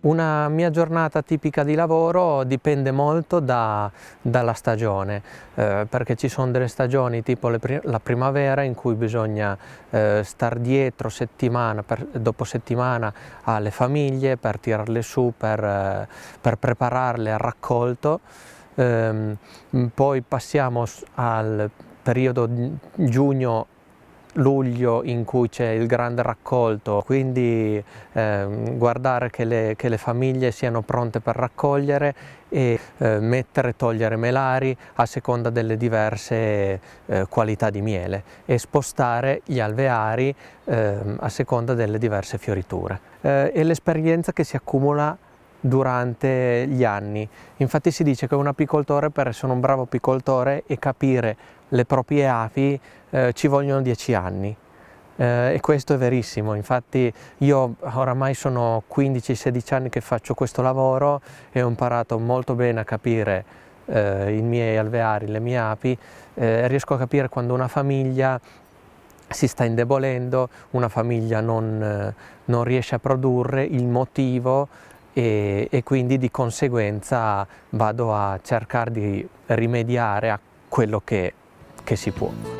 Una mia giornata tipica di lavoro dipende molto da, dalla stagione, eh, perché ci sono delle stagioni tipo le, la primavera in cui bisogna eh, star dietro settimana per, dopo settimana alle famiglie per tirarle su, per, eh, per prepararle al raccolto. Eh, poi passiamo al periodo giugno luglio in cui c'è il grande raccolto, quindi eh, guardare che le, che le, famiglie siano pronte per raccogliere e eh, mettere e togliere melari a seconda delle diverse eh, qualità di miele e spostare gli alveari ehm, a seconda delle diverse fioriture. Eh, e l'esperienza che si accumula durante gli anni. Infatti si dice che un apicoltore per essere un bravo apicoltore e capire le proprie api eh, ci vogliono dieci anni. Eh, e questo è verissimo, infatti io oramai sono 15-16 anni che faccio questo lavoro e ho imparato molto bene a capire eh, i miei alveari, le mie api, eh, riesco a capire quando una famiglia si sta indebolendo, una famiglia non, eh, non riesce a produrre, il motivo e, e quindi di conseguenza vado a cercare di rimediare a quello che, che si può.